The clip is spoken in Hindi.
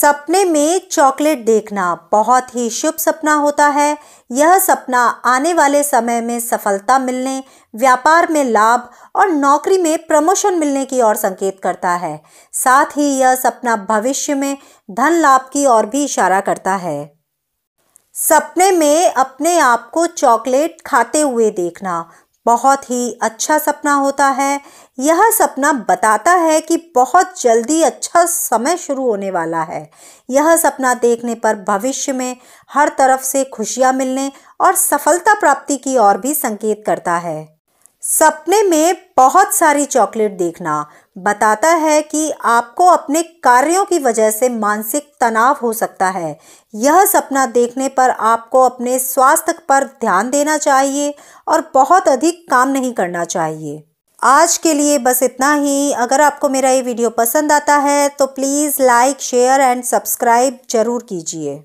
सपने में चॉकलेट देखना बहुत ही शुभ सपना होता है यह सपना आने वाले समय में सफलता मिलने व्यापार में लाभ और नौकरी में प्रमोशन मिलने की ओर संकेत करता है साथ ही यह सपना भविष्य में धन लाभ की ओर भी इशारा करता है सपने में अपने आप को चॉकलेट खाते हुए देखना बहुत ही अच्छा सपना होता है यह सपना बताता है कि बहुत जल्दी अच्छा समय शुरू होने वाला है यह सपना देखने पर भविष्य में हर तरफ से खुशियाँ मिलने और सफलता प्राप्ति की ओर भी संकेत करता है सपने में बहुत सारी चॉकलेट देखना बताता है कि आपको अपने कार्यों की वजह से मानसिक तनाव हो सकता है यह सपना देखने पर आपको अपने स्वास्थ्य पर ध्यान देना चाहिए और बहुत अधिक काम नहीं करना चाहिए आज के लिए बस इतना ही अगर आपको मेरा ये वीडियो पसंद आता है तो please like share and subscribe ज़रूर कीजिए